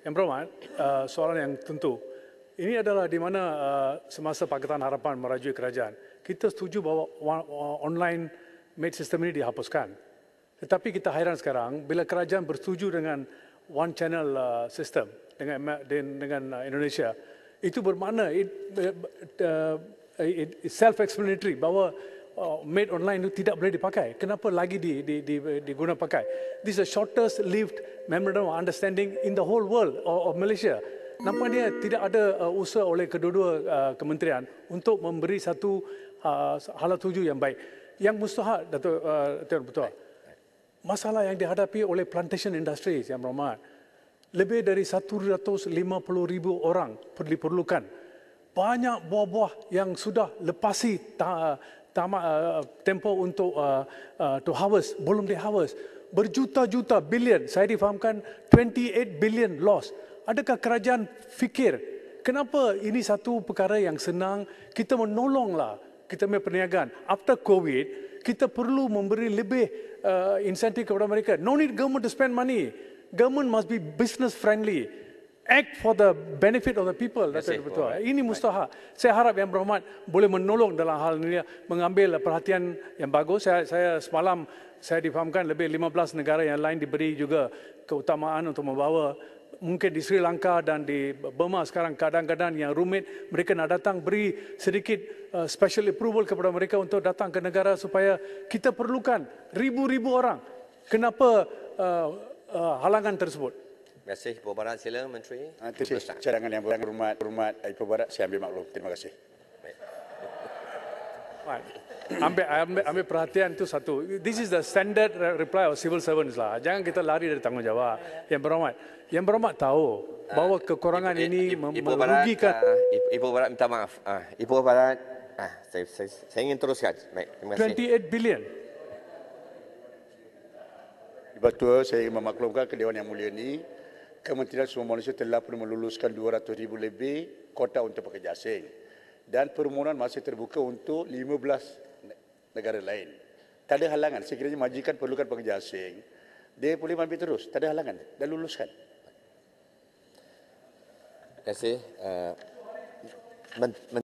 Yang berhormat, uh, eh, soalan yang tentu. Ini adalah di mana uh, semasa Pakatan Harapan merajui kerajaan. Kita setuju bahawa online made system ini dihapuskan. Tetapi kita hairan sekarang bila kerajaan bersetuju dengan one channel uh, system dengan dengan uh, Indonesia. Itu bermakna it, uh, it, self explanatory bahawa Oh, made online itu tidak boleh dipakai. Kenapa lagi di, di, di, diguna pakai? This is the shortest lived memorandum of understanding in the whole world of, of Malaysia. Nampaknya tidak ada uh, usaha oleh kedua-dua uh, kementerian untuk memberi satu uh, hala tuju yang baik. Yang mustahak, Datuk uh, Tuan Putra, masalah yang dihadapi oleh plantation industries yang berhormat, lebih dari 150,000 orang diperlukan perlu- banyak buah-buah yang sudah lepasi tamat eh, tempo untuk eh, eh, to harvest belum di harvest berjuta-juta bilion saya difahamkan 28 bilion loss adakah kerajaan fikir kenapa ini satu perkara yang senang kita menolonglah kita punya perniagaan after covid kita perlu memberi lebih uh, insentif kepada mereka no need government to spend money government must be business friendly act for the benefit of the people that's right. betul ini mustahak right. saya harap yang berhormat boleh menolong dalam hal ini mengambil perhatian yang bagus saya saya semalam saya difahamkan lebih 15 negara yang lain diberi juga keutamaan untuk membawa mungkin di Sri Lanka dan di Burma sekarang kadang-kadang yang rumit mereka nak datang beri sedikit uh, special approval kepada mereka untuk datang ke negara supaya kita perlukan ribu-ribu orang kenapa uh, uh, halangan tersebut Terima kasih Ibu Barat sila Menteri. Ah, terima kasih cadangan yang berhormat hormat Ibu Barat saya ambil maklum. Terima kasih. ambil, ambil, ambil perhatian itu satu. This is the standard reply of civil servants lah. Jangan kita lari dari tanggungjawab. Yang berhormat, yang berhormat tahu ah, bahawa kekurangan ibu, ini ibu, ibu merugikan. Barat, ah, ibu, ibu Barat minta maaf. Ibu Barat, saya, saya, saya ingin teruskan. Baik, terima kasih. 28 billion. Betul, saya memaklumkan ke Dewan Yang Mulia ini Kementerian Sumber Malaysia telah pun meluluskan 200 ribu lebih kota untuk pekerja asing dan permohonan masih terbuka untuk 15 negara lain. Tak ada halangan. Sekiranya majikan perlukan pekerja asing, dia boleh ambil terus. Tak ada halangan. Dan luluskan. Terima kasih. Uh, men-